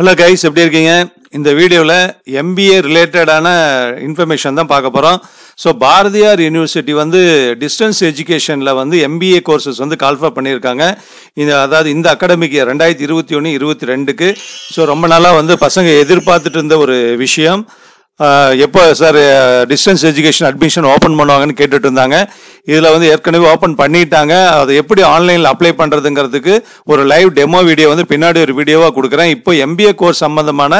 hello guys எப்படி இருக்கீங்க இந்த வீடியோவில் எம்பிஏ ரிலேட்டடான இன்ஃபர்மேஷன் தான் பார்க்க போகிறோம் ஸோ பாரதியார் யூனிவர்சிட்டி வந்து டிஸ்டன்ஸ் எஜுகேஷனில் வந்து எம்பிஏ கோர்சஸ் வந்து கால்ஃபர் பண்ணியிருக்காங்க இந்த அதாவது இந்த அகாடமிக்கு ரெண்டாயிரத்தி இருபத்தி ஒன்று இருபத்தி ரெண்டுக்கு ஸோ ரொம்ப நாளாக வந்து பசங்க எதிர்பார்த்துட்டு இருந்த ஒரு விஷயம் எப்போ sir distance education admission open பண்ணுவாங்கன்னு கேட்டுட்டு இருந்தாங்க இதில் வந்து ஏற்கனவே ஓப்பன் பண்ணிட்டாங்க அதை எப்படி ஆன்லைனில் அப்ளை பண்ணுறதுங்கிறதுக்கு ஒரு லைவ் டெமோ வீடியோ வந்து பின்னாடி ஒரு வீடியோவாக கொடுக்குறேன் இப்போ எம்பிஏ கோர்ஸ் சம்மந்தமான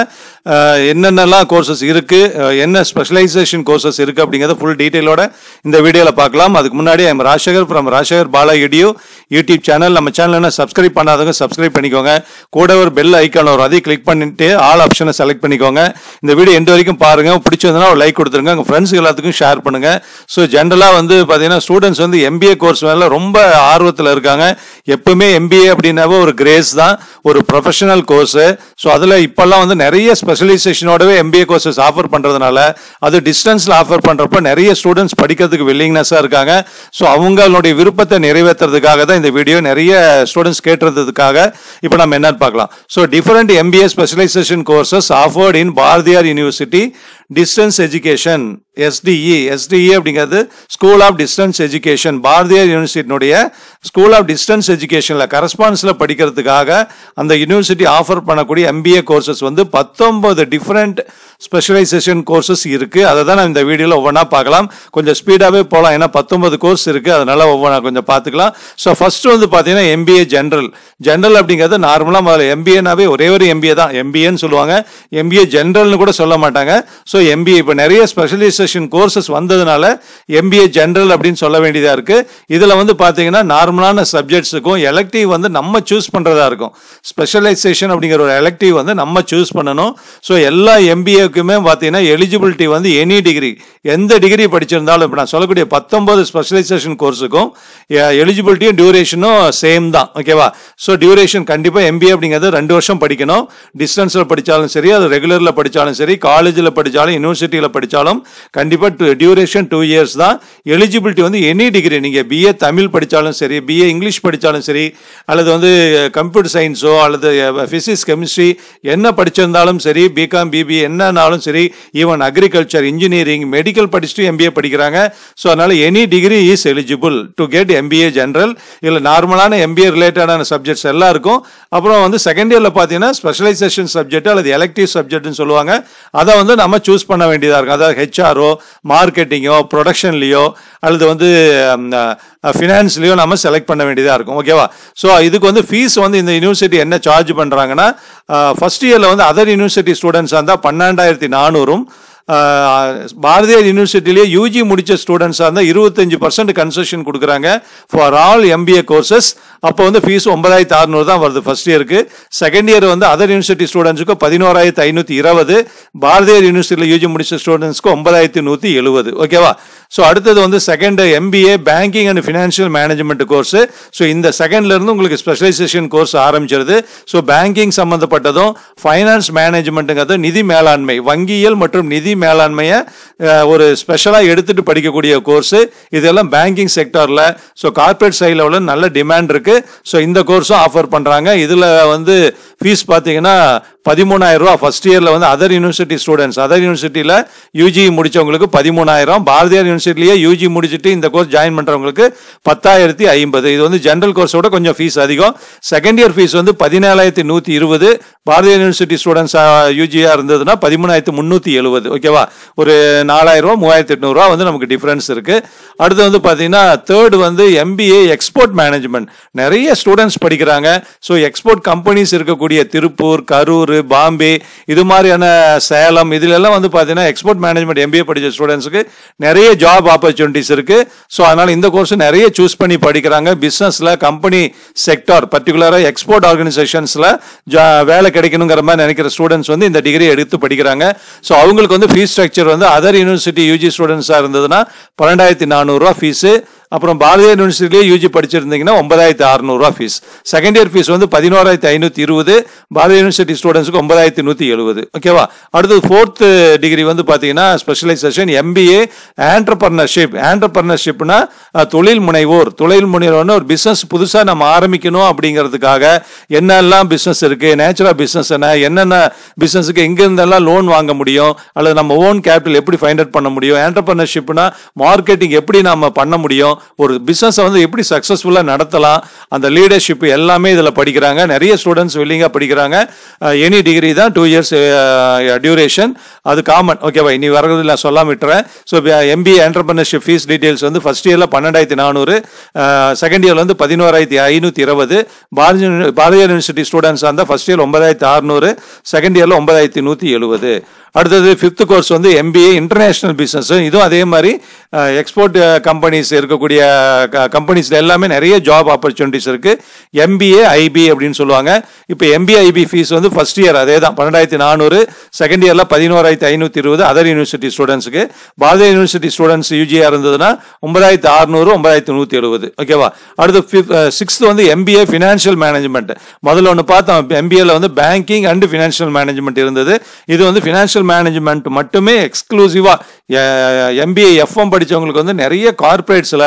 என்னென்னலாம் கோர்சஸ் இருக்குது என்ன ஸ்பெஷலைசேஷன் கோர்சஸ் இருக்குது அப்படிங்கிறத ஃபுல் டீட்டெயிலோட இந்த வீடியோவில் பார்க்கலாம் அதுக்கு முன்னாடி ஐம் ராஜசேகர் ஃப்ரம் ராஜசேகர் பாலா இடியோ யூடியூப் சேனல் நம்ம சேனலில் என்ன சப்ஸ்கிரைப் பண்ணாதவங்க சப்ஸ்கிரைப் பண்ணிக்கோங்க கூட ஒரு பெல் ஐக்கான் வரும் அதையும் கிளிக் பண்ணிட்டு ஆல் ஆப்ஷனை செலக்ட் பண்ணிக்கோங்க இந்த வீடியோ எண்டு வரைக்கும் பாருங்கள் பிடிச்சிருந்தனா ஒரு லைக் கொடுத்துருங்க உங்கள் ஃப்ரெண்ட்ஸ் எல்லாத்துக்கும் ஷேர் பண்ணுங்கள் ஸோ ஜென்ரலாக வந்து பார்த்தீங்கன்னா ஸ்டூடெண்ட்ஸ் வந்து எம்பிஏ கோர்ஸ் மேல ரொம்ப ஆர்வத்தில் இருக்காங்க எப்பவுமே எம்பிஏ அப்படின்னாவே ஒரு கிரேஸ் தான் ஒரு ப்ரொஃபஷனல் கோர்ஸு ஸோ அதில் இப்போல்லாம் வந்து நிறைய ஸ்பெஷலைசேஷனோடவே எம்பிஏ கோர்சஸ் ஆஃபர் பண்ணுறதுனால அது டிஸ்டன்ஸில் ஆஃபர் பண்ணுறப்ப நிறைய ஸ்டூடெண்ட்ஸ் படிக்கிறதுக்கு வில்லிங்னஸாக இருக்காங்க ஸோ அவங்களுடைய விருப்பத்தை நிறைவேற்றுறதுக்காக தான் இந்த வீடியோ நிறைய ஸ்டூடெண்ட்ஸ் கேட்டுறதுக்காக இப்போ நம்ம என்னன்னு பார்க்கலாம் so different MBA specialisation courses offered in Bharathiar university distance education SDE SDE அப்படிங்கிறது school of distance education Bharathiar யூனிவர்சிட்டியினுடைய ஸ்கூல் ஆஃப் டிஸ்டன்ஸ் எஜுகேஷனில் கரஸ்பான்ஸில் படிக்கிறதுக்காக அந்த யூனிவர்சிட்டி ஆஃபர் பண்ணக்கூடிய எம்பிஏ கோர்சஸ் வந்து பத்தொம்பது டிஃப்ரெண்ட் ஸ்பெஷலைசேஷன் கோர்சஸ் இருக்குது அதை தான் நான் இந்த வீடியோவில் ஒவ்வொன்றா பார்க்கலாம் கொஞ்சம் ஸ்பீடாகவே போகலாம் ஏன்னா பத்தொம்பது கோர்ஸ் இருக்குது அதனால் ஒவ்வொன்றா கொஞ்சம் பார்த்துக்கலாம் ஸோ ஃபஸ்ட்டு வந்து பார்த்தீங்கன்னா எம்பிஏ ஜென்ரல் ஜென்ரல் அப்படிங்கிறது நார்மலாக முதல்ல எம்பிஏனாவே ஒரே ஒரு எம்பிஏ தான் எம்பிஏன்னு சொல்லுவாங்க எம்பிஏ ஜென்ரல்னு கூட சொல்ல மாட்டாங்க ஸோ எம்பிஏ இப்போ நிறைய ஸ்பெஷலைசேஷன் கோர்சஸ் வந்ததுனால எம்பிஏ ஜென்ரல் அப்படின்னு சொல்ல வேண்டியதாக இருக்குது இதில் வந்து பார்த்தீங்கன்னா நார்மலான சப்ஜெக்ட்ஸுக்கும் எலக்டிவ் வந்து நம்ம சூஸ் பண்ணுறதா இருக்கும் ஸ்பெஷலைசேஷன் அப்படிங்கிற ஒரு எலக்டிவ் வந்து நம்ம சூஸ் பண்ணணும் ஸோ எல்லா எம்பிஏக்குமே பார்த்தீங்கன்னா எலிஜிபிலிட்டி வந்து எனி டிகிரி எந்த டிகிரி படிச்சிருந்தாலும் இப்போ நான் சொல்லக்கூடிய பத்தொம்போது ஸ்பெஷலைசேஷன் கோர்ஸுக்கும் எலிஜிபிலிட்டியும் டியூரேஷனும் சேம் தான் ஓகேவா ஸோ டியூரேஷன் கண்டிப்பாக எம்பிஏ அப்படிங்கிறது ரெண்டு வருஷம் படிக்கணும் டிஸ்டன்ஸில் படித்தாலும் சரி அது ரெகுலரில் படித்தாலும் சரி காலேஜில் படித்தாலும் யூனிவர்சிட்டியில் படித்தாலும் கண்டிப்பாக டியூரேஷன் டூ இயர்ஸ் தான் எலிஜிபிலிட்டி வந்து எனி டிகிரி நீங்கள் பிஏ தமிழ் படித்தாலும் சரி சரி பிஏ இங்கிலீஷ் படித்தாலும் சரி அல்லது வந்து கம்ப்யூட்டர் சயின்ஸோ அல்லது ஃபிசிக்ஸ் கெமிஸ்ட்ரி என்ன படிச்சிருந்தாலும் சரி பிகாம் பிபி என்னன்னாலும் சரி ஈவன் அக்ரிகல்ச்சர் இன்ஜினியரிங் மெடிக்கல் படிச்சுட்டு எம்பிஏ படிக்கிறாங்க ஸோ அதனால் any degree is eligible to get MBA general இல்லை நார்மலான எம்பிஏ ரிலேட்டடான சப்ஜெக்ட்ஸ் எல்லாம் இருக்கும் அப்புறம் வந்து செகண்ட் இயரில் பார்த்தீங்கன்னா ஸ்பெஷலைசேஷன் சப்ஜெக்ட் அல்லது எலக்டிவ் சப்ஜெக்ட்னு சொல்லுவாங்க அதை வந்து நம்ம சூஸ் பண்ண வேண்டியதாக இருக்கும் அதாவது ஹெச்ஆரோ மார்க்கெட்டிங்கோ ப்ரொடக்ஷன்லேயோ அல்லது வந்து ஃபினான்ஸ்லேயோ நம்ம செலக்ட் பண்ண வேண்டியதாக இருக்கும் ஓகேவா ஸோ இதுக்கு வந்து ஃபீஸ் வந்து இந்த யூனிவர்சிட்டி என்ன சார்ஜ் பண்ணுறாங்கன்னா ஃபஸ்ட் இயரில் வந்து அதர் யூனிவர்சிட்டி ஸ்டூடெண்ட்ஸாக இருந்தால் பன்னெண்டாயிரத்தி நானூறும் பாரதியார் யூனிவர்சிட்டிலேயே யூஜி முடித்த ஸ்டூடெண்ட்ஸாக இருந்தால் இருபத்தஞ்சி பர்சன்ட் கன்செஷன் கொடுக்குறாங்க ஃபார் ஆல் எம்பிஏ கோர்சஸ் அப்போ வந்து ஃபீஸ் ஒன்பதாயிரத்து அறுநூறு தான் வருது ஃபர்ஸ்ட் இயருக்கு செகண்ட் இயர் வந்து அதர் யூனிவர்சிட்டி ஸ்டூடெண்ட்ஸுக்கு பதினோராயிரத்து ஐநூற்றி இருபது பாரதியார் யூனிவர்சிட்டியில் யூஜி முடித்த ஸ்டூடெண்ட்ஸ்க்கு ஒன்பதாயிரத்து நூற்றி எழுபது ஓகேவா ஸோ அடுத்தது வந்து second MBA banking and financial management course so இந்த செகண்ட்லேருந்து உங்களுக்கு ஸ்பெஷலைசேஷன் கோர்ஸ் ஆரம்பிச்சிருது ஸோ பேங்கிங் சம்மந்தப்பட்டதும் ஃபைனான்ஸ் மேனேஜ்மெண்ட்டுங்கிறது நிதி மேலாண்மை வங்கியல் மற்றும் நிதி மேலாண்மையை ஒரு ஸ்பெஷலாக எடுத்துட்டு படிக்கக்கூடிய கோர்ஸ் இதெல்லாம் பேங்கிங் செக்டாரில் ஸோ கார்பரேட் சைடில் உள்ள நல்ல டிமாண்ட் இருக்குது ஸோ இந்த கோர்ஸும் ஆஃபர் பண்ணுறாங்க இதில் வந்து ஃபீஸ் பார்த்தீங்கன்னா ரூபா ஃபஸ்ட் இயரில் வந்து அதர் யூனிவர்சிட்டி ஸ்டூடெண்ட்ஸ் அதர் யூனிவர்சிட்டியில் யூஜி முடித்தவங்களுக்கு பதிமூணாயிரம் பாரதியார் யூனிவர்சிட்டிலேயே யூஜி e முடிச்சுட்டு இந்த கோர்ஸ் ஜாயின் பண்ணுறவங்களுக்கு பத்தாயிரத்தி ஐம்பது இது வந்து ஜென்ரல் கோர்ஸோட கொஞ்சம் ஃபீஸ் அதிகம் செகண்ட் இயர் ஃபீஸ் வந்து பதினேழாயிரத்தி நூற்றி இருபது பாரதியார் யூனிவர்சிட்டி ஸ்டூடெண்ட்ஸ் யூஜியாக இருந்ததுன்னா பதிமூணாயிரத்தி முந்நூற்றி எழுபது ஓகே ஓகேவா ஒரு நாலாயிரரூவா மூவாயிரத்தி எட்நூறுரூவா வந்து நமக்கு டிஃப்ரென்ஸ் இருக்குது அடுத்து வந்து பார்த்தீங்கன்னா தேர்டு வந்து எம்பிஏ எக்ஸ்போர்ட் மேனேஜ்மெண்ட் நிறைய ஸ்டூடெண்ட்ஸ் படிக்கிறாங்க ஸோ எக்ஸ்போர்ட் கம்பெனிஸ் இருக்கக்கூடிய திருப்பூர் கரூர் பாம்பே இது மாதிரியான சேலம் இதிலெல்லாம் வந்து பார்த்தீங்கன்னா எக்ஸ்போர்ட் மேனேஜ்மெண்ட் எம்பிஏ படித்த ஸ்டூடெண்ட்ஸுக்கு நிறைய ஜாப் ஆப்பர்ச்சுனிட்டிஸ் இருக்குது ஸோ அதனால் இந்த கோர்ஸ் நிறைய சூஸ் பண்ணி படிக்கிறாங்க பிஸ்னஸில் கம்பெனி செக்டார் பர்டிகுலராக எக்ஸ்போர்ட் ஆர்கனைசேஷன்ஸில் வேலை கிடைக்கணுங்கிற மாதிரி நினைக்கிற ஸ்டூடெண்ட்ஸ் வந்து இந்த டிகிரி எடுத்து படிக்கிறாங்க ஸோ அவங்களுக்கு வந்து ஃபீஸ் ஸ்ட்ரக்சர் வந்து அதர் யூனிவர்சிட்டி யூஜி ஸ்டூடெண்ட்ஸாக இருந்ததுன்னா பன்னெண்டாயிரத்தி நானூறுரூவா ஃபீஸு அப்புறம் பாரதிய யூனிவர்சிட்டிலே யூஜி படிச்சிருந்தீங்கன்னா ஒன்பதாயிரத்தி அறநூறுவா ஃபீஸ் செகண்ட் இயர் ஃபீஸ் வந்து பதினோராயிரத்தி ஐநூற்றி இருபது பாரதிய யூனிவர்சிட்டி ஸ்டூடெண்ட்ஸுக்கு ஒன்பதாயிரத்தி நூற்றி எழுபது ஓகேவா அடுத்தது ஃபோர்த் டிகிரி வந்து பார்த்தீங்கன்னா ஸ்பெஷலைசேஷன் எம்பிஏ ஆண்டர்பர்னர்ஷிப் ஆண்டர்பர்னர்ஷிப்னா தொழில் முனைவோர் தொழில் முனைவோர்னு ஒரு பிஸ்னஸ் புதுசாக நம்ம ஆரம்பிக்கணும் அப்படிங்கிறதுக்காக என்னெல்லாம் பிஸ்னஸ் இருக்குது நேச்சுரல் பிஸ்னஸ் என்ன என்னென்ன பிஸ்னஸுக்கு எங்கேருந்தெல்லாம் லோன் வாங்க முடியும் அல்லது நம்ம ஓன் கேபிட்டல் எப்படி ஃபைண்ட் அவுட் பண்ண முடியும் ஆண்டர்பர்னர்ஷிப்னா மார்க்கெட்டிங் எப்படி நம்ம பண்ண முடியும் ஒரு பிஸ்னஸை வந்து எப்படி சக்ஸஸ்ஃபுல்லாக நடத்தலாம் அந்த லீடர்ஷிப் எல்லாமே இதில் படிக்கிறாங்க நிறைய ஸ்டூடெண்ட்ஸ் வில்லிங்காக படிக்கிறாங்க எனி டிகிரி தான் டூ இயர்ஸ் டியூரேஷன் அது காமன் ஓகேவா இனி வர்றது நான் சொல்லாம விட்டுறேன் so MBA entrepreneurship fees details வந்து ஃபஸ்ட் இயரில் பன்னெண்டாயிரத்தி நானூறு செகண்ட் இயரில் வந்து பதினோராயிரத்தி ஐநூற்றி இருபது பாரதிய பாரதிய யூனிவர்சிட்டி ஸ்டூடெண்ட்ஸ் வந்தால் ஃபஸ்ட் இயர் ஒன்பதாயிரத்தி அறுநூறு செகண்ட் இயரில் ஒன்பதாயிரத்தி நூற்றி எழுபது அடுத்தது ஃபிஃப்த் கோர்ஸ் வந்து எம்பிஏ இன்டர்நேஷ்னல் பிஸ்னஸ் இதுவும் அதே மாதிரி எக்ஸ்போர்ட் கம்பெனிஸ் இருக்கக்கூடிய கம்பெனிஸில் எல்லாமே நிறைய ஜாப் ஆப்பர்ச்சுனிட்டிஸ் இருக்குது எம்பிஏ ஐபி அப்படின்னு சொல்லுவாங்க இப்போ எம்பிஏ ஐபி ஃபீஸ் வந்து ஃபஸ்ட் இயர் அதே தான் பன்னெண்டாயிரத்தி நானூறு செகண்ட் இயரில் பதினோராயிரத்தி ஐநூற்றி இருபது அதர் யூனிவர்சிட்டி ஸ்டூடெண்ட்ஸுக்கு பாரதிய யூனிவர்சிட்டி ஸ்டூடெண்ட்ஸ் யூஜியாக இருந்ததுன்னா ஒன்பதாயிரத்தி அறுநூறு ஒன்பதாயிரத்தி நூற்றி எழுபது ஓகேவா அடுத்து ஃபிஃப்த் சிக்ஸ்த் வந்து எம்பிஏ ஃபினான்ஷியல் மேனேஜ்மெண்ட் முதல்ல ஒன்று பார்த்தோம் எம்பிஏல வந்து பேங்கிங் அண்ட் ஃபினான்ஷியல் மேனேஜ்மெண்ட் இருந்தது இது வந்து ஃபினான்ஷியல் மேனேஜ்மெண்ட் மட்டுமே எக்ஸ்க்ளூசிவாக எம்பிஏ எஃப்எம் படித்தவங்களுக்கு வந்து நிறைய கார்பரேட்ஸில்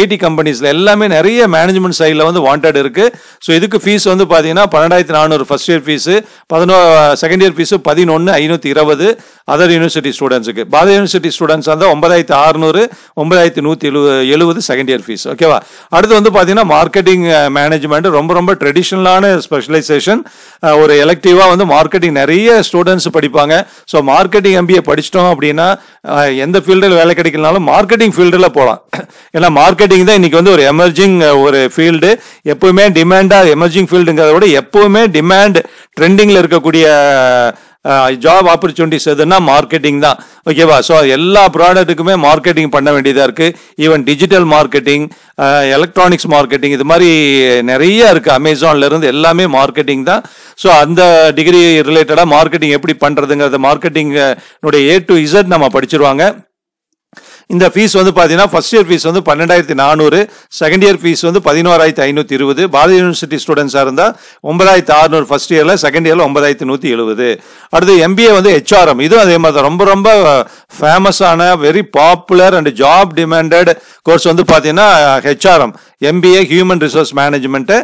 ஐடி கம்பெனிஸில் எல்லாமே நிறைய மேனேஜ்மெண்ட் சைடில் வந்து வாண்டட் இருக்குது ஸோ இதுக்கு ஃபீஸ் வந்து பார்த்தீங்கன்னா பன்னெண்டாயிரத்தி நானூறு ஃபர்ஸ்ட் இயர் ஃபீஸு பதினோ செகண்ட் இயர் ஃபீஸு பதினொன்று ஐநூற்றி இருபது அதர் யூனிவர்சிட்டி ஸ்டூடெண்ட்ஸுக்கு பாரத யூனிவர்சிட்டி ஸ்டூடெண்ட்ஸ் வந்து ஒன்பதாயிரத்தி அறுநூறு ஒன்பதாயிரத்தி நூற்றி எழுபது எழுபது செகண்ட் இயர் ஃபீஸ் ஓகேவா அடுத்து வந்து பார்த்தீங்கன்னா மார்க்கெட்டிங் மேனேஜ்மெண்ட் ரொம்ப ரொம்ப ட்ரெடிஷ்னலான ஸ்பெஷலைசேஷன் ஒரு எலக்டிவாக வந்து மார்க்கெட்டிங் நிறைய ஸ்டூடெண்ட்ஸ் படிப்பாங்க ஸோ மார்க்கெட்டிங் எம்பிஏ படிச்சிட்டோம் அப்படின்னா எந்த ஃபீல்டில் வேலை கிடைக்கலனாலும் மார்க்கெட்டிங் ஃபீல்டில் போகலாம் ஏன்னா மார்க்கெட்டிங் தான் இன்றைக்கி வந்து ஒரு எமர்ஜிங் ஒரு ஃபீல்டு எப்போவுமே டிமாண்டாக எமர்ஜிங் ஃபீல்டுங்கிறத விட எப்போவுமே டிமாண்ட் ட்ரெண்டிங்கில் இருக்கக்கூடிய ஜாப் ஆப்பர்ச்சுனிட்டிஸ் எதுனா மார்க்கெட்டிங் தான் ஓகேவா ஸோ எல்லா ப்ராடக்ட்டுக்குமே மார்க்கெட்டிங் பண்ண வேண்டியதாக இருக்குது even digital marketing electronics marketing இது மாதிரி நிறைய இருக்குது அமேசான்லேருந்து எல்லாமே மார்க்கெட்டிங் தான் ஸோ அந்த டிகிரி ரிலேட்டடாக மார்க்கெட்டிங் எப்படி பண்ணுறதுங்கிறத மார்க்கெட்டிங்கனுடைய ஏ டு இசட் நம்ம படிச்சிருவாங்க இந்த ஃபீஸ் வந்து பார்த்தீங்கன்னா ஃபஸ்ட் இயர் ஃபீஸ் வந்து பன்னெண்டாயிரத்தி நானூறு செகண்ட் இயர் ஃபீஸ் வந்து பதினோராயிரத்தி ஐநூற்றி இருபது பாரதி யூனிவர்சிட்டி ஸ்டூடெண்ட்ஸாக இருந்தால் ஒன்பதாயிரத்தி ஆறுநூறு ஃபஸ்ட் இயரில் செகண்ட் இயரில் ஒன்பதாயிரத்தி நூற்றி எழுபது அடுத்து எம்பிஏ வந்து ஹெச்ஆர்எம் இதுவும் அதே மாதிரி தான் ரொம்ப ரொம்ப ஃபேமஸான very popular and job demanded course வந்து பார்த்தீங்கன்னா HRM MBA human resource management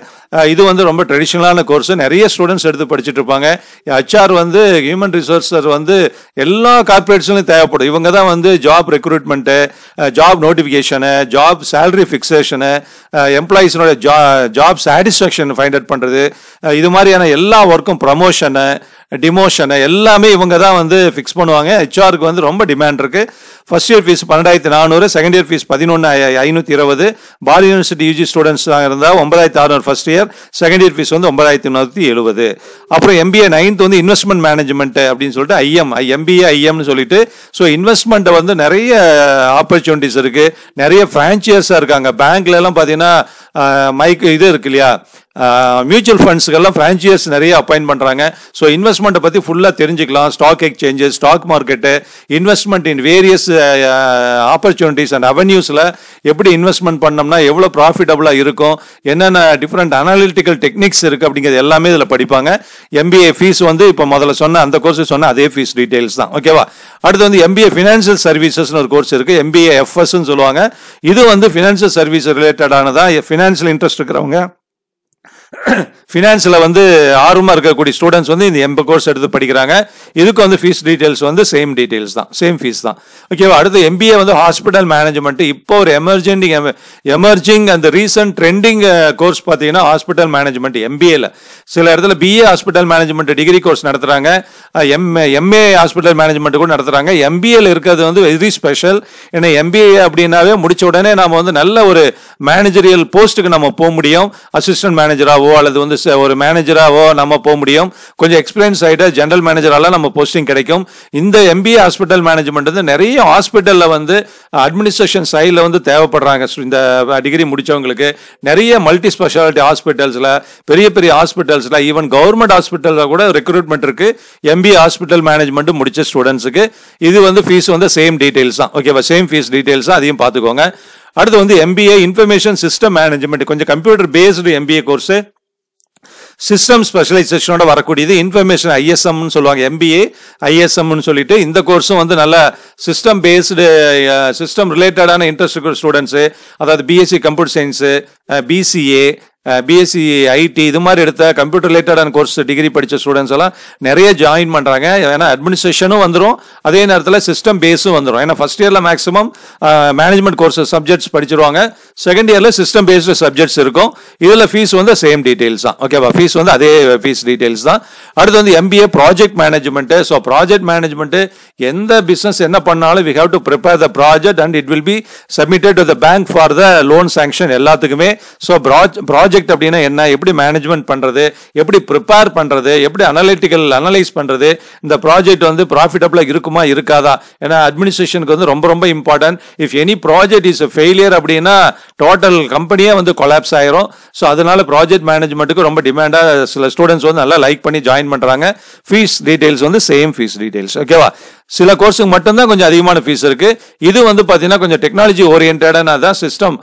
இது வந்து ரொம்ப ட்ரெடிஷ்னலான கோர்ஸ் நிறைய ஸ்டூடெண்ட்ஸ் எடுத்து படிச்சுட்டு இருப்பாங்க ஹெச்ஆர் வந்து ஹியூமன் ரிசோர்ஸர் வந்து எல்லா கார்பரேட்ஸ்லையும் தேவைப்படும் இவங்க தான் வந்து job recruitment job notification job salary fixation எம்ப்ளாயிஸினோட ஜா ஜாப் சாட்டிஸ்ஃபேக்ஷன் ஃபைண்ட் அவுட் பண்ணுறது இது மாதிரியான எல்லா ஒர்க்கும் ப்ரமோஷனு டிமோஷனை எல்லாமே இவங்க தான் வந்து ஃபிக்ஸ் பண்ணுவாங்க ஹெச்ஆருக்கு வந்து ரொம்ப டிமாண்ட் இருக்குது ஃபஸ்ட் இயர் ஃபீஸ் பன்னெண்டாயிரத்தி நானூறு செகண்ட் இயர் ஃபீஸ் பதினொன்று ஐநூற்றி இருபது பால் யூனிவர்சிட்டி யூஜி ஸ்டூடெண்ட்ஸ் தான் இருந்தால் ஒன்பதாயிரத்தி அறுநூறு first year second year fees வந்து ஒன்பதாயிரத்தி நூற்றி எழுபது அப்புறம் எம்பிஏ நைன்த் வந்து இன்வெஸ்ட்மெண்ட் மேனேஜ்மெண்ட் அப்படின்னு சொல்லிட்டு ஐஎம் எம்பிஏ ஐஎம்னு சொல்லிட்டு ஸோ இன்வெஸ்ட்மெண்ட்டை வந்து நிறைய ஆப்பர்ச்சுனிட்டிஸ் இருக்குது நிறைய ஃப்ரான்ச்சைஸாக இருக்காங்க பேங்க்லலாம் பார்த்தீங்கன்னா மைக் இது இருக்கு இல்லையா மியூச்சுவல் ஃபண்ட்ஸுக்கெல்லாம் ஃப்ரான்ச்சைஸ் நிறைய அப்பாயின் பண்ணுறாங்க ஸோ இன்வெஸ்ட்மெண்ட்டை பற்றி ஃபுல்லாக தெரிஞ்சுக்கலாம் stock exchanges stock market investment in various opportunities and அவென்யூஸில் எப்படி இன்வெஸ்ட்மெண்ட் பண்ணோம்னா எவ்வளோ ப்ராஃபிட்டபுளாக இருக்கும் என்னென்ன டிஃப்ரெண்ட் அனாலிட்டிக்கல் டெக்னிக்ஸ் இருக்குது அப்படிங்கிறது எல்லாமே இதில் படிப்பாங்க எம்பிஏ ஃபீஸ் வந்து இப்போ முதல்ல சொன்ன அந்த கோர்ஸ் சொன்ன அதே ஃபீஸ் டீட்டெயில்ஸ் தான் ஓகேவா அடுத்து வந்து எம்பிஏ ஃபினான்ஷியல் சர்வீசஸ்னு ஒரு கோர்ஸ் இருக்குது எம்பிஏ எஃப்எஸ்ன்னு சொல்லுவாங்க இது வந்து ஃபினான்ஷியல் சர்வீஸ் ரிலேட்டடானதான் ஃபினான்ஷியல் இன்ட்ரெஸ்ட் இருக்கிறவங்க ஃபினான்ஸில் வந்து ஆர்வமாக இருக்கக்கூடிய ஸ்டூடெண்ட்ஸ் வந்து இந்த எம்ப கோர்ஸ் எடுத்து படிக்கிறாங்க இதுக்கு வந்து ஃபீஸ் டீட்டெயில்ஸ் வந்து சேம் டீட்டெயில்ஸ் தான் சேம் ஃபீஸ் தான் ஓகேவா அடுத்து எம்பிஏ வந்து ஹாஸ்பிட்டல் மேனேஜ்மெண்ட் இப்போ ஒரு எமர்ஜென்டிங் எமர்ஜிங் அந்த ரீசன்ட் ட்ரெண்டிங் கோர்ஸ் பார்த்தீங்கன்னா ஹாஸ்பிட்டல் மேனேஜ்மெண்ட் எம்பிஏல சில இடத்துல BA hospital management degree course நடத்துகிறாங்க எம்ஏ எம்ஏ ஹாஸ்பிட்டல் மேனேஜ்மெண்ட் கூட நடத்துகிறாங்க எம்பிஏல இருக்கிறது வந்து வெரி ஸ்பெஷல் ஏன்னா எம்பிஏ அப்படின்னாவே முடிச்ச உடனே நாம் வந்து நல்ல ஒரு மேனேஜரியல் போஸ்ட்டுக்கு நம்ம போக முடியும் அசிஸ்டன்ட் மேனேஜராகவோ அல்லது வந்து ஒரு மேனேஜராகவோ நம்ம போக முடியும் கொஞ்சம் எக்ஸ்பீரியன்ஸ் ஆகிட்டா ஜென்ரல் மேனேஜராலாம் நம்ம போஸ்டிங் கிடைக்கும் இந்த எம்பிஏ ஹாஸ்பிட்டல் மேனேஜ்மெண்ட் வந்து நிறைய ஹாஸ்பிட்டலில் வந்து அட்மினிஸ்ட்ரேஷன் சைடில் வந்து தேவைப்படுறாங்க இந்த டிகிரி முடித்தவங்களுக்கு நிறைய மல்டி ஸ்பெஷாலிட்டி ஹாஸ்பிட்டல்ஸில் பெரிய பெரிய ஹாஸ்பிட்டல் ஹாஸ்பிட்டல்ஸில் ஈவன் கவர்மெண்ட் ஹாஸ்பிட்டலில் கூட ரெக்ரூட்மெண்ட் இருக்குது எம்பி ஹாஸ்பிட்டல் மேனேஜ்மெண்ட் முடிச்ச ஸ்டூடெண்ட்ஸுக்கு இது வந்து ஃபீஸ் வந்து சேம் டீட்டெயில்ஸ் தான் ஓகேவா சேம் ஃபீஸ் டீட்டெயில்ஸ் தான் அதையும் பார்த்துக்கோங்க அடுத்து வந்து எம்பிஏ இன்ஃபர்மேஷன் சிஸ்டம் மேனேஜ்மெண்ட் கொஞ்சம் computer based MBA course system ஸ்பெஷலைசேஷனோட வரக்கூடியது இன்ஃபர்மேஷன் ஐஎஸ்எம்னு சொல்லுவாங்க எம்பிஏ ஐஎஸ்எம்னு சொல்லிட்டு இந்த கோர்ஸும் வந்து நல்ல சிஸ்டம் பேஸ்டு சிஸ்டம் ரிலேட்டடான இன்ட்ரெஸ்ட் ஸ்டூடெண்ட்ஸு அதாவது BSc computer science BCA BSc IT இது மாதிரி எடுத்த கம்ப்யூட்டர் ரிலேட்டடான கோர்ஸ் டிகிரி படித்த ஸ்டூடெண்ட்ஸ் எல்லாம் நிறைய ஜாயின் பண்ணுறாங்க ஏன்னா அட்மினிஸ்ட்ரேஷனும் வந்துடும் அதே நேரத்தில் சிஸ்டம் பேஸும் வந்துடும் ஏன்னா ஃபஸ்ட் இயரில் மேக்ஸிமம் மேனேஜ்மெண்ட் கோர்ஸ் சப்ஜெக்ட்ஸ் படிச்சிருவாங்க செகண்ட் இயரில் சிஸ்டம் பேஸ்டு சப்ஜெக்ட்ஸ் இருக்கும் இதில் ஃபீஸ் வந்து சேம் டீட்டெயில்ஸ் தான் ஓகேவா ஃபீஸ் வந்து அதே ஃபீஸ் டீட்டெயில்ஸ் தான் அடுத்து வந்து MBA project management so project management எந்த பிஸ்னஸ் என்ன பண்ணாலும் we have to prepare the project and it will be submitted to the bank for the loan sanction எல்லாத்துக்குமே ஸோ ப்ராஜெக்ட் ப்ராஜெக்ட் அப்படின்னா என்ன எப்படி மேனேஜ்மெண்ட் பண்ணுறது எப்படி ப்ரிப்பேர் பண்ணுறது எப்படி அனலிட்டிக்கல் அனலைஸ் பண்ணுறது இந்த ப்ராஜெக்ட் வந்து ப்ராஃபிட்டபிளாக இருக்குமா இருக்காதா ஏன்னா அட்மினிஸ்ட்ரேஷனுக்கு வந்து ரொம்ப ரொம்ப important if any project is failure அப்படின்னா டோட்டல் கம்பெனியே வந்து கொலாப்ஸ் ஆயிரும் ஸோ அதனால ப்ராஜெக்ட் மேனேஜ்மெண்ட்டுக்கு ரொம்ப டிமாண்டாக சில ஸ்டூடெண்ட்ஸ் வந்து நல்லா லைக் பண்ணி ஜாயின் பண்ணுறாங்க ஃபீஸ் டீட்டெயில்ஸ் வந்து சேம் ஃபீஸ் டீட்டெயில்ஸ் ஓகேவா சில கோர்ஸுக்கு மட்டும்தான் கொஞ்சம் அதிகமான ஃபீஸ் இருக்குது இது வந்து பார்த்தீங்கன்னா கொஞ்சம் டெக்னாலஜி ஓரியன்டான தான் சிஸ்டம்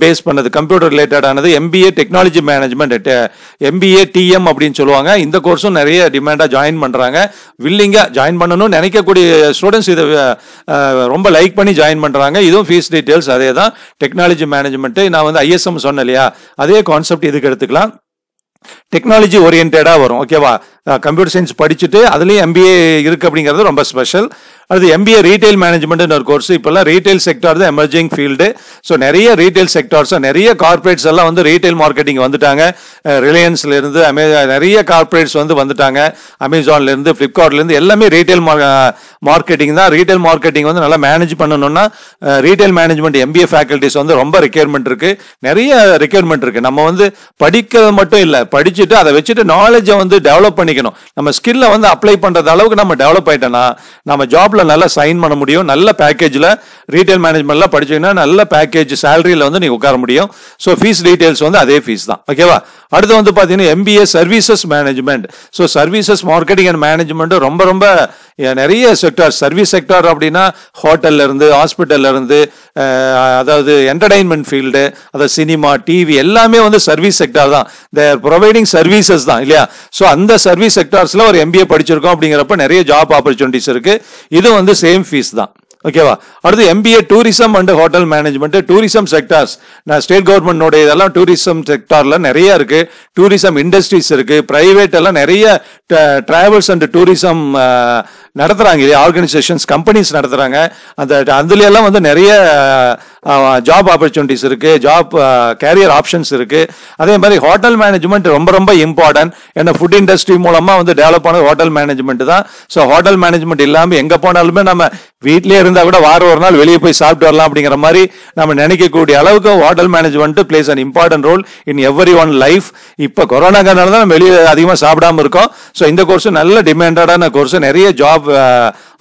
பேஸ் பண்ணது கம்ப்யூட்டர் ரிலேட்டடானது MBA technology management MBA TM அப்படின்னு சொல்லுவாங்க இந்த கோர்ஸும் நிறைய டிமாண்டாக ஜாயின் பண்ணுறாங்க வில்லிங்காக ஜாயின் பண்ணணும்னு நினைக்கக்கூடிய ஸ்டூடெண்ட்ஸ் இதை ரொம்ப லைக் பண்ணி ஜாயின் பண்ணுறாங்க இதுவும் ஃபீஸ் டீட்டெயில்ஸ் அதே தான் டெக்னாலஜி மேனேஜ்மெண்ட்டு நான் வந்து ஐஎஸ்எம் சொன்னேன் இல்லையா அதே கான்செப்ட் இதுக்கு எடுத்துக்கலாம் டெக்னாலஜி ஓரியன்டாக வரும் ஓகேவா கம்ப்யூட்டர் சயின்ஸ் படிச்சுட்டு அதுலேயும் எம்பிஏ இருக்குது அப்படிங்கிறது ரொம்ப ஸ்பெஷல் அடுத்து எம்பிஏ ரீட்டைல் மேனேஜ்மெண்ட்னு ஒரு கோர்ஸ் இப்போல்லாம் ரீட்டைல் செக்டார் தான் எமர்ஜிங் ஃபீல்டு ஸோ நிறைய ரீட்டைல் செக்டார்ஸ் நிறைய கார்பரேட்ஸ் எல்லாம் வந்து ரீட்டைல் மார்க்கெட்டிங் வந்துட்டாங்க ரிலையன்ஸ்லேருந்து அமே நிறைய கார்பரேட்ஸ் வந்து வந்துட்டாங்க அமேசான்லேருந்து ஃப்ளிப்கார்ட்லேருந்து எல்லாமே ரீட்டைல் மார்க்கெட்டிங் தான் ரீட்டைல் மார்க்கெட்டிங் வந்து நல்லா மேனேஜ் பண்ணணும்னா ரீட்டைல் மேனேஜ்மெண்ட் எம்பிஏ ஃபேக்கல்ட்டிஸ் வந்து ரொம்ப ரெக்யர்மெண்ட் இருக்குது நிறைய ரெக்யர்மெண்ட் இருக்குது நம்ம வந்து படிக்கிறது மட்டும் இல்லை படித்து வச்சுட்டு அதை வச்சுட்டு நாலேஜை வந்து டெவலப் பண்ணிக்கணும் நம்ம ஸ்கில்லை வந்து அப்ளை பண்ணுறது அளவுக்கு நம்ம டெவலப் ஆகிட்டோன்னா நம்ம ஜாப்பில் நல்லா சைன் பண்ண முடியும் நல்ல பேக்கேஜில் ரீட்டைல் மேனேஜ்மெண்ட்லாம் படிச்சிங்கன்னா நல்ல பேக்கேஜ் சேலரியில் வந்து நீங்கள் உட்கார முடியும் ஸோ ஃபீஸ் டீட்டெயில்ஸ் வந்து அதே ஃபீஸ் தான் ஓகேவா அடுத்து வந்து பார்த்தீங்கன்னா MBA services management so services marketing and மேனேஜ்மெண்ட்டும் ரொம்ப ரொம்ப நிறைய செக்டார் சர்வீஸ் செக்டார் அப்படின்னா ஹோட்டல்லேருந்து ஹாஸ்பிட்டல்லேருந்து அதாவது என்டர்டைன்மெண்ட் ஃபீல்டு அதாவது சினிமா டிவி எல்லாமே வந்து சர்வீஸ் செக்டார் தான் இந்த ப்ரொவைடிங் சர்வீசஸ் தான் இல்லையா ஸோ அந்த சர்வீஸ் செக்டார்ஸில் ஒரு எம்பிஏ படிச்சிருக்கோம் அப்படிங்கிறப்ப நிறைய ஜாப் ஆப்பர்ச்சுனிட்டிஸ் இருக்குது இது வந்து சேம் ஃபீஸ் தான் ஓகேவா அடுத்து MBA tourism and hotel management tourism sectors நான் ஸ்டேட் கவர்மெண்டோட இதெல்லாம் டூரிசம் செக்டார்ல நிறைய இருக்கு டூரிசம் இண்டஸ்ட்ரீஸ் இருக்கு பிரைவேட் எல்லாம் நிறைய டிராவல்ஸ் அண்ட் டூரிசம் நடத்துறாங்க இல்லையா ஆர்கனைசேஷன்ஸ் கம்பெனிஸ் நடத்துறாங்க அந்த அதுல எல்லாம் வந்து நிறைய ஜாப் ஆப்பர்ச்சுனிட்டிஸ் இருக்கு ஜாப் கேரியர் ஆப்ஷன்ஸ் இருக்கு அதே மாதிரி ஹோட்டல் மேனேஜ்மெண்ட் ரொம்ப ரொம்ப இம்பார்ட்டன்ட் ஏன்னா ஃபுட் இண்டஸ்ட்ரி மூலமா வந்து டெவலப் ஆனது ஹோட்டல் மேனேஜ்மெண்ட் தான் ஸோ ஹோட்டல் மேனேஜ்மெண்ட் இல்லாமல் எங்க போனாலுமே நம்ம வீட்டிலே இருந்தால் கூட வாரம் ஒரு நாள் வெளியே போய் சாப்பிட்டு வரலாம் அப்படிங்கிற மாதிரி நம்ம நினைக்கக்கூடிய அளவுக்கு hotel management place and important role in every one life இப்போ கொரோனாக்கானால தான் வெளியே அதிகமாக சாப்பிடாம இருக்கோம் ஸோ இந்த கோர்ஸ் நல்ல டிமாண்டடான கோர்ஸ் நிறைய ஜாப்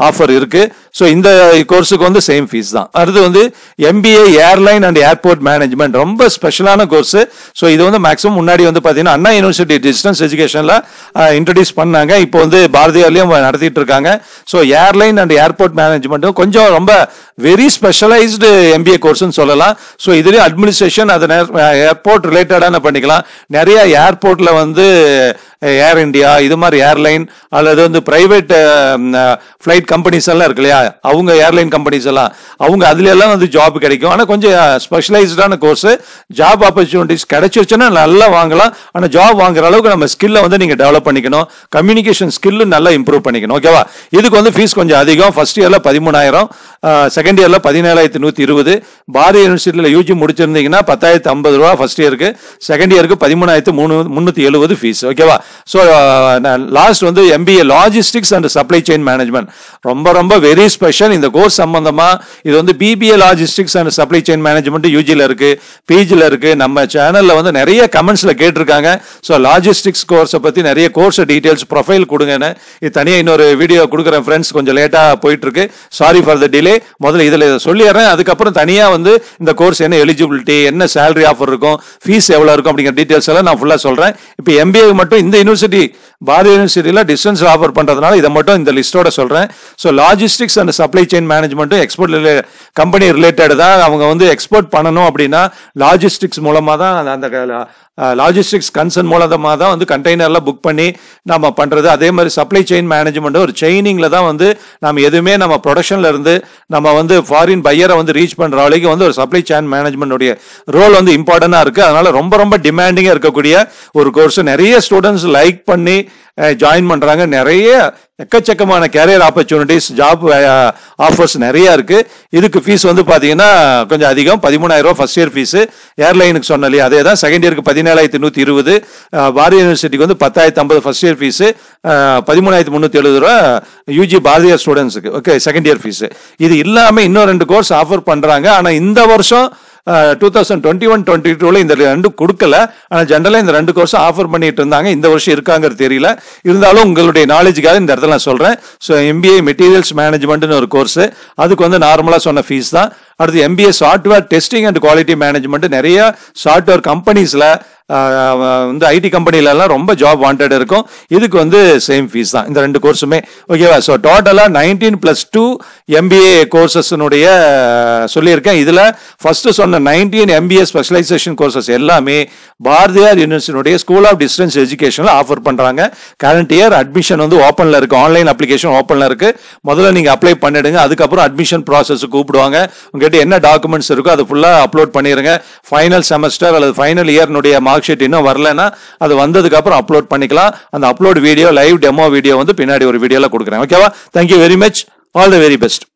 ஆஃபர் uh, இருக்கு ஸோ இந்த கோர்ஸுக்கு வந்து சேம் ஃபீஸ் தான் அடுத்து வந்து MBA airline and airport management ரொம்ப ஸ்பெஷலான கோர்ஸ் ஸோ இது வந்து மேக்ஸிமம் முன்னாடி வந்து பார்த்தீங்கன்னா அண்ணா யூனிவர்சிட்டி டிஸ்டன்ஸ் எஜுகேஷனில் இன்ட்ரடியூஸ் பண்ணாங்க இப்போ வந்து பாரதியார்லேயும் நடத்திட்டு இருக்காங்க so airline and airport manage மேனேஜ்மெண்ட்டும் கொஞ்சம் ரொம்ப வெரி ஸ்பெஷலைஸ்டு எம்பிஏ கோர்ஸ்னு சொல்லலாம் ஸோ இதுலேயே அட்மினிஸ்ட்ரேஷன் அதை ஏர்போர்ட் ரிலேட்டடான பண்ணிக்கலாம் நிறைய ஏர்போர்ட்டில் வந்து ஏர் இண்டியா இது மாதிரி ஏர்லைன் அல்லது வந்து பிரைவேட் ஃப்ளைட் கம்பெனிஸ் எல்லாம் இருக்கு இல்லையா அவங்க ஏர்லைன் கம்பெனிஸ் எல்லாம் அவங்க அதுல எல்லாம் வந்து ஜாப் கிடைக்கும் ஆனால் கொஞ்சம் ஸ்பெஷலைஸ்டான கோர்ஸ் ஜாப் ஆப்பர்ச்சுனிட்டிஸ் கிடைச்சிருச்சுன்னா நல்லா வாங்கலாம் ஆனால் ஜாப் வாங்குற அளவுக்கு நம்ம ஸ்கில்லை வந்து நீங்கள் டெவலப் பண்ணிக்கணும் கம்யூனிகேஷன் ஸ்கில்லு நல்லா இம்ப்ரூவ் பண்ணிக்கணும் ஓகேவா இதுக்கு வந்து ஃபீஸ் கொஞ்சம் அதிகம் ஃபர்ஸ்ட் இயரில் பதிமூணாயிரம் செகண்ட் இயரில் பதினேழாயிரத்தி நூற்றி இருபது பாரதி யூனிவர்சிட்டியில் யூஜி முடிச்சிருந்தீங்கன்னா பத்தாயிரத்து ஐம்பது ரூபா ஃபர்ஸ்ட் இயருக்கு செகண்ட் இயருக்கு பதிமூணாயிரத்து மூணு முந்நூற்றி எழுபது ஃபீஸ் ஓகேவா ஸோ லாஸ்ட் uh, வந்து MBA logistics and supply chain management ரொம்ப ரொம்ப வெரி ஸ்பெஷல் இந்த கோர்ஸ் சம்பந்தமாக இது வந்து BBA logistics and supply chain management யூஜியில் இருக்குது பிஜியில் இருக்குது நம்ம சேனலில் வந்து நிறைய கமெண்ட்ஸில் கேட்டிருக்காங்க ஸோ லாஜிஸ்டிக்ஸ் கோர்ஸை பற்றி நிறைய கோர்ஸ் டீட்டெயில்ஸ் ப்ரொஃபைல் கொடுங்கன்னு இது தனியாக இன்னொரு வீடியோ கொடுக்குறேன் ஃப்ரெண்ட்ஸ் கொஞ்சம் லேட்டாக போயிட்டுருக்கு சாரி ஃபார் த டிலே முதல்ல இதில் இதை சொல்லிடுறேன் அதுக்கப்புறம் தனியாக வந்து இந்த கோர்ஸ் என்ன எலிஜிபிலிட்டி என்ன சேலரி ஆஃபர் இருக்கும் ஃபீஸ் எவ்வளோ இருக்கும் அப்படிங்கிற டீட்டெயில்ஸ் எல்லாம் நான் ஃபுல்லாக சொல்கிறேன் இப்போ எம்பிஏ மட்டும் இந்த யூனிவர்சிட்டி பாரதி யூனிவர்சிட்டியில் டிஸ்டன்ஸ் ஆஃபர் பண்ணுறதுனால இதை மட்டும் இந்த லிஸ்ட்டோட சொல்கிறேன் so logistics and supply chain மேனேஜ்மெண்ட்டும் எக்ஸ்போர்ட் கம்பெனி ரிலேட்டட் தான் அவங்க வந்து எக்ஸ்போர்ட் பண்ணணும் அப்படின்னா லாஜிஸ்டிக்ஸ் மூலமாக தான் அந்த லாஜிஸ்டிக்ஸ் கன்சர்ன் மூலமாக தான் வந்து கண்டெய்னர்லாம் புக் பண்ணி நம்ம பண்ணுறது அதே மாதிரி சப்ளை செயின் மேனேஜ்மெண்ட் ஒரு செயினிங்கில் தான் வந்து நம்ம எதுவுமே நம்ம ப்ரொடக்ஷனில் இருந்து நம்ம வந்து ஃபாரின் பையரை வந்து ரீச் பண்ணுற வரைக்கும் வந்து ஒரு சப்ளை செயின் மேனேஜ்மெண்ட்டுடைய ரோல் வந்து இம்பார்ட்டண்ட்டாக இருக்குது அதனால் ரொம்ப ரொம்ப டிமாண்டிங்காக இருக்கக்கூடிய ஒரு கோர்ஸ் நிறைய ஸ்டூடெண்ட்ஸ் லைக் பண்ணி ஜாயின் பண்ணுறாங்க நிறைய எக்கச்சக்கமான கேரியர் ஆப்பர்ச்சுனிட்டிஸ் ஜாப் ஆஃபர்ஸ் நிறையா இருக்குது இதுக்கு ஃபீஸ் வந்து பார்த்தீங்கன்னா கொஞ்சம் அதிகம் பதிமூணாயிரம் ஃபஸ்ட் இயர் ஃபீஸு ஏர்லைனுக்கு சொன்ன அதே தான் செகண்ட் இயருக்கு பதினேழாயிரத்தி நூற்றி இருபது பாரதி யூனிவர்சிட்டிக்கு வந்து பத்தாயிரத்தி ஐம்பது ஃபஸ்ட் இயர் ஃபீஸு பதிமூணாயிரத்தி முந்நூற்றி எழுபது ரூபா யூஜி பாரதியார் ஸ்டூடெண்ட்ஸுக்கு ஓகே செகண்ட் இயர் ஃபீஸு இது இல்லாமல் இன்னும் ரெண்டு கோர்ஸ் ஆஃபர் பண்ணுறாங்க ஆனால் இந்த வருஷம் two thousand twenty one twenty டூவில் இந்த ரெண்டு கொடுக்கல ஆனால் ஜென்ரலாக இந்த ரெண்டு கோர்ஸும் ஆஃபர் பண்ணிட்டு இருந்தாங்க இந்த வருஷம் இருக்காங்கிறது தெரியல இருந்தாலும் உங்களுடைய நாலேஜுக்காக இந்த இடத்துல நான் சொல்கிறேன் ஸோ எம்பிஏ மெட்டீரியல்ஸ் மேனேஜ்மெண்ட்டுன்னு ஒரு கோர்ஸு அதுக்கு வந்து நார்மலாக சொன்ன ஃபீஸ் தான் அடுத்து MBA software testing and quality management நிறைய சாஃப்ட்வேர் கம்பெனிஸில் வந்து ஐடி கம்பெனிலலாம் ரொம்ப ஜாப் வாண்டட் இருக்கும் இதுக்கு வந்து சேம் ஃபீஸ் தான் இந்த ரெண்டு கோர்ஸுமே ஓகேவா ஸோ டோட்டலாக நைன்டீன் ப்ளஸ் டூ எம்பிஏ கோர்சஸ்னுடைய சொல்லியிருக்கேன் இதில் ஃபஸ்ட்டு சொன்ன நைன்டீன் எம்பிஏ ஸ்பெஷலைசேஷன் கோர்சஸ் எல்லாமே பாரதியார் யூனிவர்சிட்டியுடைய ஸ்கூல் ஆஃப் டிஸ்டன்ஸ் எஜுகேஷனில் ஆஃபர் பண்ணுறாங்க கரண்ட் இயர் அட்மிஷன் வந்து ஓப்பனில் இருக்குது ஆன்லைன் அப்ளிகேஷன் ஓப்பனில் இருக்குது முதல்ல நீங்கள் அப்ளை பண்ணிடுங்க அதுக்கப்புறம் அட்மிஷன் ப்ராசஸ் கூப்பிடுவாங்க உங்ககிட்ட என்ன டாக்குமெண்ட்ஸ் இருக்கோ அதை ஃபுல்லாக அப்லோட் பண்ணிடுங்க ஃபைனல் செமஸ்டர் அல்லது ஃபைனல் இயர்னுடைய மார்க் ஷீட் இன்னும் வரலன்னா அது வந்ததுக்கு அப்புறம் அப்லோட் பண்ணிக்கலாம் அந்த upload video live demo video வந்து பின்னாடி ஒரு வீடியோல கொடுக்குறேன் ஓகேவா thank you very much all the very best